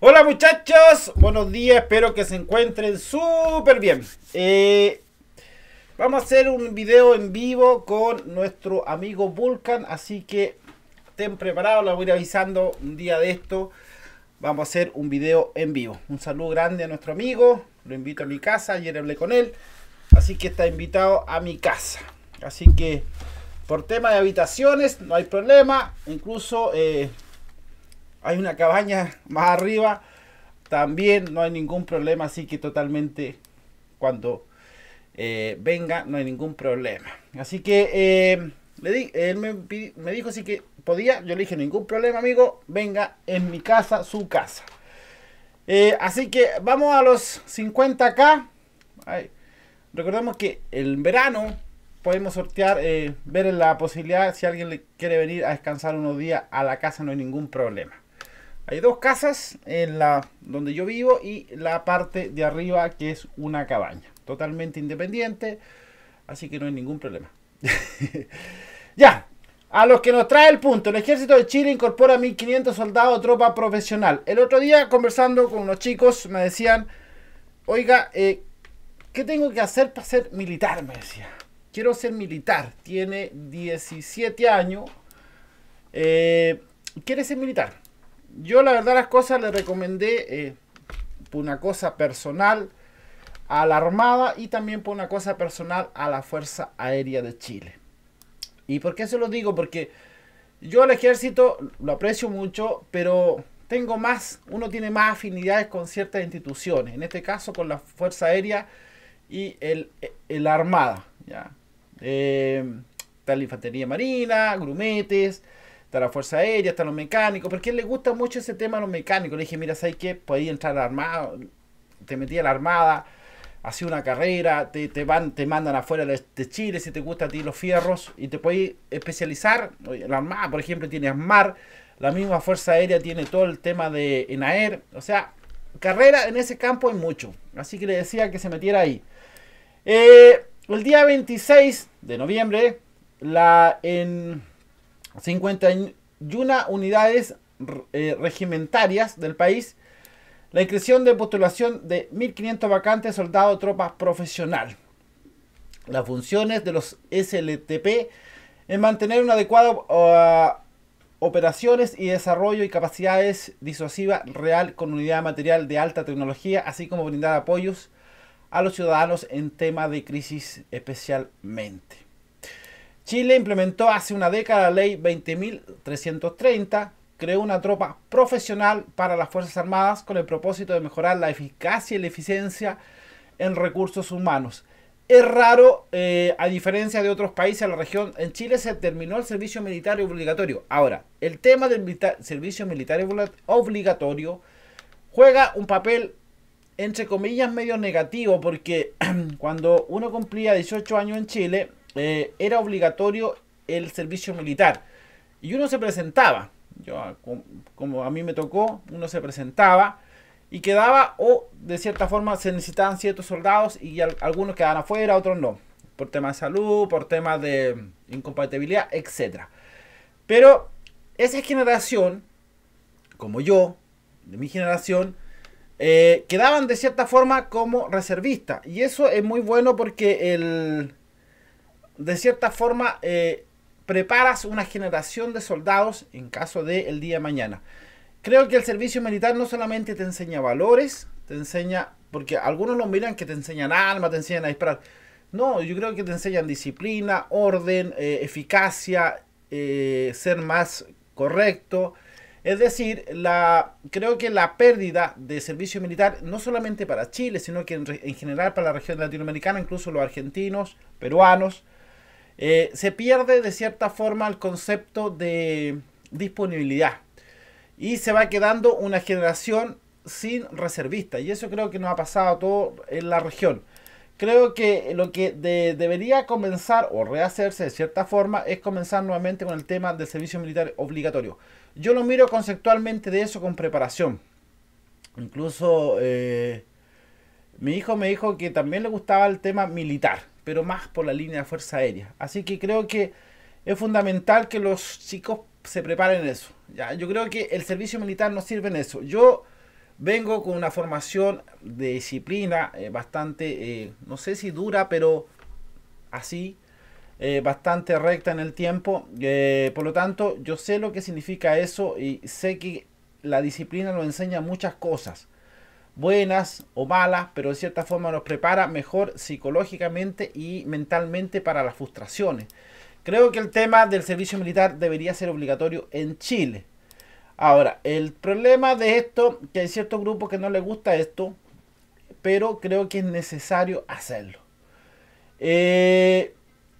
Hola muchachos, buenos días, espero que se encuentren súper bien. Eh, vamos a hacer un video en vivo con nuestro amigo Vulcan, así que estén preparados, la voy a ir avisando un día de esto. Vamos a hacer un video en vivo. Un saludo grande a nuestro amigo, lo invito a mi casa, ayer hablé con él, así que está invitado a mi casa. Así que por tema de habitaciones no hay problema, incluso... Eh, hay una cabaña más arriba, también no hay ningún problema, así que totalmente cuando eh, venga no hay ningún problema. Así que eh, le di, él me, me, dijo así que podía, yo le dije ningún problema amigo, venga en mi casa, su casa. Eh, así que vamos a los 50 acá recordemos que el verano podemos sortear, ver la posibilidad si alguien le quiere venir a descansar unos días a la casa, no hay ningún problema. Hay dos casas en la donde yo vivo y la parte de arriba que es una cabaña, totalmente independiente, así que no hay ningún problema. ya, a los que nos trae el punto, el ejército de Chile incorpora 1500 soldados tropa profesional. El otro día conversando con unos chicos me decían, oiga, eh, ¿qué tengo que hacer para ser militar? Me decía, quiero ser militar, tiene 17 años, ¿Quieres eh, quiere ser militar yo la verdad las cosas le recomendé por eh, una cosa personal a la Armada y también por una cosa personal a la Fuerza Aérea de Chile. ¿Y por qué se lo digo? Porque yo al ejército lo aprecio mucho, pero tengo más, uno tiene más afinidades con ciertas instituciones, en este caso con la Fuerza Aérea y el, Armada. ¿ya? está eh, la Infantería Marina, grumetes, está la Fuerza Aérea, está los mecánicos, porque él le gusta mucho ese tema a los mecánicos. Le dije, mira, ¿sabes qué? Podía entrar a la Armada, te metí a la Armada, hacía una carrera, te, van, te mandan afuera de Chile si te gusta a ti los fierros y te podéis especializar. La Armada, por ejemplo, tiene ASMAR, la misma Fuerza Aérea tiene todo el tema de ENAER, o sea, carrera en ese campo hay mucho. Así que le decía que se metiera ahí. Eh, el día 26 de noviembre, la en 51 unidades eh, regimentarias del país, la inscripción de postulación de 1.500 vacantes soldado tropas profesional. Las funciones de los SLTP en mantener un adecuado ah, operaciones y desarrollo y capacidades disuasiva real con unidad material de alta tecnología, así como brindar apoyos a los ciudadanos en tema de crisis especialmente. Chile implementó hace una década la ley 20.330, creó una tropa profesional para las Fuerzas Armadas con el propósito de mejorar la eficacia y la eficiencia en recursos humanos. Es raro, eh, a diferencia de otros países de la región, en Chile se terminó el servicio militar obligatorio. Ahora, el tema del servicio militar obligatorio juega un papel, entre comillas, medio negativo, porque cuando uno cumplía 18 años en Chile, eh, era obligatorio el servicio militar. Y uno se presentaba, yo, ah, como a mí me tocó, uno se presentaba y quedaba, o de cierta forma se necesitaban ciertos soldados y algunos quedaban afuera, otros no, por temas de salud, por temas de incompatibilidad, etc. Pero esa generación, como yo, de mi generación, eh, quedaban de cierta forma como reservistas. Y eso es muy bueno porque el, de cierta forma, eh, preparas una generación de soldados en caso de el día de mañana. Creo que el servicio militar no solamente te enseña valores, te enseña, porque algunos lo miran que te enseñan alma, te enseñan a disparar. No, yo creo que te enseñan disciplina, orden, eh, eficacia, eh, ser más correcto. Es decir, la, creo que la pérdida de servicio militar, no solamente para Chile, sino que en general para la región latinoamericana, incluso los argentinos, peruanos, eh, se pierde de cierta forma el concepto de disponibilidad y se va quedando una generación sin reservistas y eso creo que nos ha pasado a todo en la región. Creo que lo que debería comenzar o rehacerse de cierta forma es comenzar nuevamente con el tema del servicio militar obligatorio. Yo lo miro conceptualmente de eso con preparación. Incluso eh, mi hijo me dijo que también le gustaba el tema militar pero más por la línea de Fuerza Aérea. Así que creo que es fundamental que los chicos se preparen en eso. ¿ya? Yo creo que el servicio militar no sirve en eso. Yo vengo con una formación de disciplina eh, bastante, eh, no sé si dura, pero así, eh, bastante recta en el tiempo. por lo tanto, yo sé lo que significa eso y sé que la disciplina nos enseña muchas cosas buenas o malas, pero de cierta forma nos prepara mejor psicológicamente y mentalmente para las frustraciones. Creo que el tema del servicio militar debería ser obligatorio en Chile. Ahora, el problema de esto, que hay ciertos grupos que no les gusta esto, pero creo que es necesario hacerlo. Eh,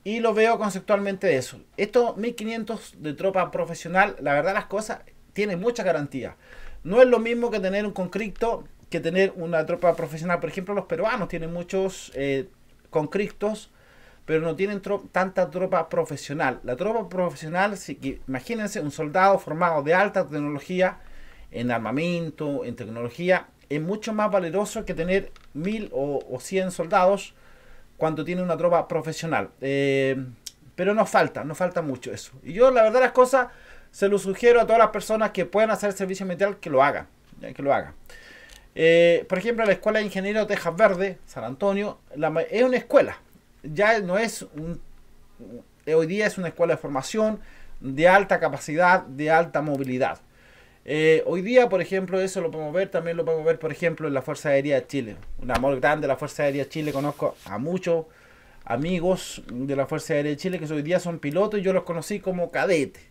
y lo veo conceptualmente eso. Estos 1500 de tropa profesional, la verdad las cosas, tienen mucha garantía. No es lo mismo que tener un conflicto que tener una tropa profesional. Por ejemplo, los peruanos tienen muchos eh, concriptos, pero no tienen tanta tropa profesional. La tropa profesional, si, imagínense un soldado formado de alta tecnología, en armamento, en tecnología, es mucho más valeroso que tener mil o, cien soldados cuando tiene una tropa profesional. Eh, pero nos falta, nos falta mucho eso. Y yo, la verdad, las cosas se lo sugiero a todas las personas que puedan hacer servicio militar que lo hagan. que lo hagan. Eh, por ejemplo, la Escuela de Ingenieros Texas Verde, San Antonio, es una escuela. Ya no es eh, Hoy día es una escuela de formación de alta capacidad, de alta movilidad. Eh, hoy día, por ejemplo, eso lo podemos ver, también lo podemos ver, por ejemplo, en la Fuerza Aérea de Chile. Un amor grande a la Fuerza Aérea de Chile. Conozco a muchos amigos de la Fuerza Aérea de Chile que hoy día son pilotos y yo los conocí como cadetes.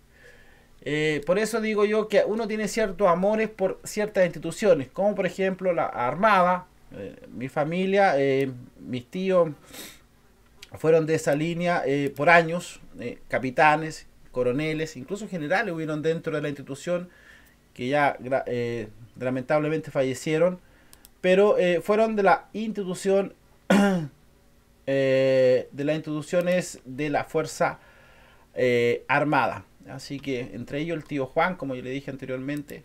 Eh, por eso digo yo que uno tiene ciertos amores por ciertas instituciones, como por ejemplo la Armada, eh, mi familia, eh, mis tíos fueron de esa línea por años, capitanes, coroneles, incluso generales hubieron dentro de la institución que ya lamentablemente fallecieron, pero fueron de la institución de las instituciones de la Fuerza Armada. Así que entre ellos el tío Juan, como yo le dije anteriormente.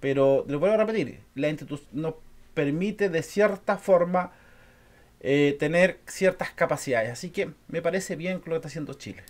Pero le vuelvo a repetir, la institución nos permite de cierta forma eh, tener ciertas capacidades. Así que me parece bien lo que está haciendo Chile.